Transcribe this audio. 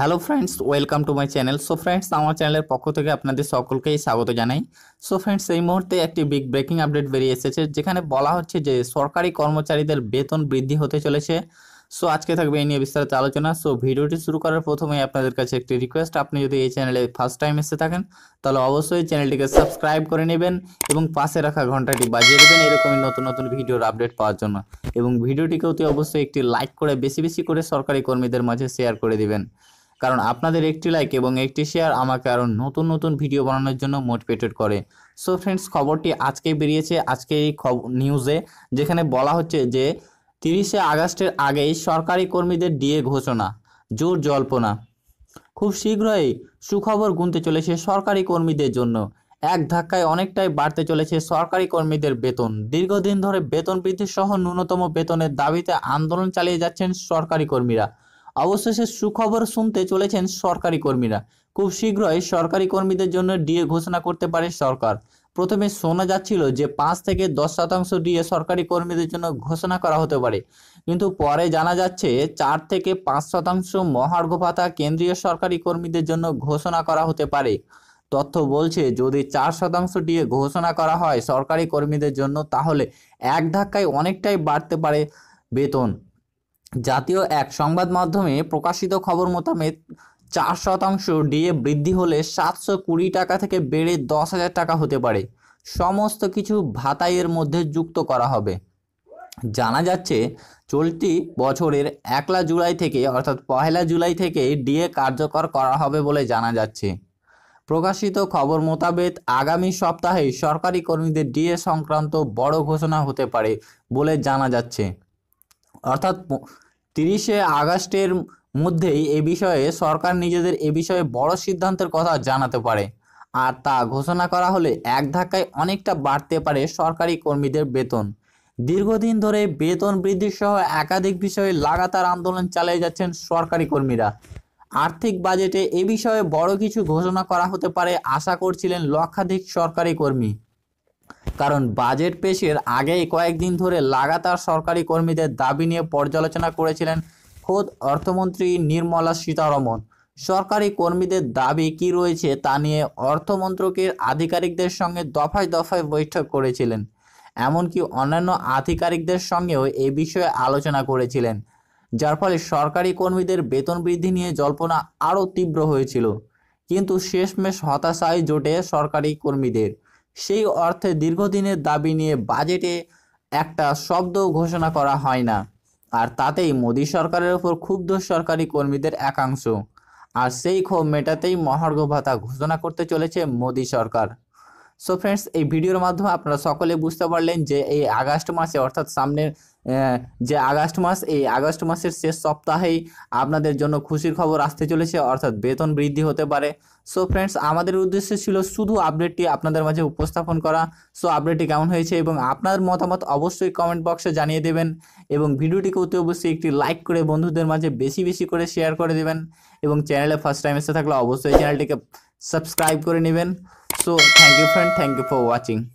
hello friends welcome to my channel so friends আমার চ্যানেলের পক্ষ থেকে আপনাদের সকলকেই স্বাগত জানাই সো ফ্রেন্ডস এই মুহূর্তে একটি বিগ ব্রেকিং আপডেট বেরিয়ে এসেছে যেখানে বলা হচ্ছে যে সরকারি কর্মচারীদের বেতন বৃদ্ধি হতে চলেছে সো আজকে থাকবে এই নিয়ে বিস্তারিত আলোচনা সো ভিডিওটি শুরু করার প্রথমে আপনাদের কাছে একটি রিকোয়েস্ট আপনি যদি এই চ্যানেলে ফার্স্ট টাইম এসে থাকেন তাহলে অবশ্যই চ্যানেলটিকে সাবস্ক্রাইব করে নেবেন এবং পাশে রাখা ঘন্টাটি বাজিয়ে দেবেন এরকমই নতুন নতুন ভিডিওর আপডেট পাওয়ার জন্য এবং ভিডিওটিকে অতি অবশ্যই একটি লাইক করে বেশি বেশি করে সরকারি কর্মীদের মাঝে শেয়ার করে দেবেন কারণ আপনাদের একটি লাইক এবং একটি শেয়ার আমাকে আরও নতুন নতুন ভিডিও বানানোর জন্য মোটিভেটেড করে সো ফ্রেন্ডস খবরটি আজকে বেরিয়েছে আজকে এই নিউজে যেখানে বলা হচ্ছে যে তিরিশে আগস্টের আগেই সরকারি কর্মীদের ডিএ ঘোষণা জোর জল্পনা খুব শীঘ্রই সুখবর গুনতে চলেছে সরকারি কর্মীদের জন্য এক ধাক্কায় অনেকটাই বাড়তে চলেছে সরকারি কর্মীদের বেতন দীর্ঘদিন ধরে বেতন বৃদ্ধি সহ ন্যূনতম বেতনের দাবিতে আন্দোলন চালিয়ে যাচ্ছেন সরকারি কর্মীরা অবশেষে সুখবর শুনতে চলেছেন সরকারি কর্মীরা খুব শীঘ্রই সরকারি কর্মীদের জন্য ডিএ ঘোষণা করতে পারে সরকার প্রথমে শোনা যাচ্ছিল যে পাঁচ থেকে দশ শতাংশ ডিএ সরকারি কর্মীদের জন্য ঘোষণা করা হতে পারে কিন্তু পরে জানা যাচ্ছে চার থেকে পাঁচ শতাংশ মহার্ঘ ভাতা কেন্দ্রীয় সরকারি কর্মীদের জন্য ঘোষণা করা হতে পারে তথ্য বলছে যদি চার শতাংশ ডিএ ঘোষণা করা হয় সরকারি কর্মীদের জন্য তাহলে এক ধাক্কায় অনেকটাই বাড়তে পারে বেতন জাতীয় এক সংবাদ মাধ্যমে প্রকাশিত খবর মোতাবেক চার শতাংশ ডিএ বৃদ্ধি হলে সাতশো কুড়ি টাকা থেকে বেড়ে দশ হাজার টাকা হতে পারে সমস্ত কিছু ভাতাইয়ের মধ্যে যুক্ত করা হবে জানা যাচ্ছে চলতি বছরের একলা জুলাই থেকে অর্থাৎ পহেলা জুলাই থেকে ডিএ কার্যকর করা হবে বলে জানা যাচ্ছে প্রকাশিত খবর মোতাবেক আগামী সপ্তাহে সরকারি কর্মীদের ডিএ সংক্রান্ত বড় ঘোষণা হতে পারে বলে জানা যাচ্ছে অর্থাৎ তিরিশে আগস্টের মধ্যেই এ বিষয়ে সরকার নিজেদের এ বিষয়ে বড় সিদ্ধান্তের কথা জানাতে পারে আর তা ঘোষণা করা হলে এক ধাক্কায় অনেকটা বাড়তে পারে সরকারি কর্মীদের বেতন দীর্ঘদিন ধরে বেতন বৃদ্ধি সহ একাধিক বিষয়ে লাগাতার আন্দোলন চালিয়ে যাচ্ছেন সরকারি কর্মীরা আর্থিক বাজেটে এ বিষয়ে বড় কিছু ঘোষণা করা হতে পারে আশা করছিলেন লক্ষাধিক সরকারি কর্মী কারণ বাজেট পেশের আগেই কয়েকদিন ধরে লাগাতার সরকারি কর্মীদের দাবি নিয়ে পর্যালোচনা করেছিলেন খোদ অর্থমন্ত্রী নির্মলা সীতারমন সরকারি কর্মীদের দাবি কি রয়েছে তা নিয়ে অর্থমন্ত্রকের আধিকারিকদের সঙ্গে দফায় দফায় বৈঠক করেছিলেন এমনকি অন্যান্য আধিকারিকদের সঙ্গেও এ বিষয়ে আলোচনা করেছিলেন যার ফলে সরকারি কর্মীদের বেতন বৃদ্ধি নিয়ে জল্পনা আরও তীব্র হয়েছিল কিন্তু শেষমেশ হতাশায় জোটে সরকারি কর্মীদের সেই অর্থে দীর্ঘদিনের দাবি নিয়ে বাজেটে একটা শব্দ ঘোষণা করা হয় না আর তাতেই মোদী সরকারের ওপর ক্ষুব্ধ সরকারি কর্মীদের একাংশ আর সেই ক্ষোভ মেটাতেই মহার্ঘ ভাতা ঘোষণা করতে চলেছে মোদী সরকার সো ফ্রেন্ডস এই ভিডিওর মাধ্যমে আপনারা সকলে বুঝতে পারলেন যে এই আগস্ট মাসে অর্থাৎ সামনের যে আগস্ট মাস এই আগস্ট মাসের শেষ সপ্তাহেই আপনাদের জন্য খুশির খবর আসতে চলেছে অর্থাৎ বেতন বৃদ্ধি হতে পারে সো ফ্রেন্ডস আমাদের উদ্দেশ্য ছিল শুধু আপডেটটি আপনাদের মাঝে উপস্থাপন করা সো আপডেটটি কেমন হয়েছে এবং আপনার মতামত অবশ্যই কমেন্ট বক্সে জানিয়ে দেবেন এবং ভিডিওটিকে অতি অবশ্যই একটি লাইক করে বন্ধুদের মাঝে বেশি বেশি করে শেয়ার করে দেবেন এবং চ্যানেলে ফার্স্ট টাইম এসে থাকলে অবশ্যই চ্যানেলটিকে সাবস্ক্রাইব করে নেবেন so thank you friend thank you for watching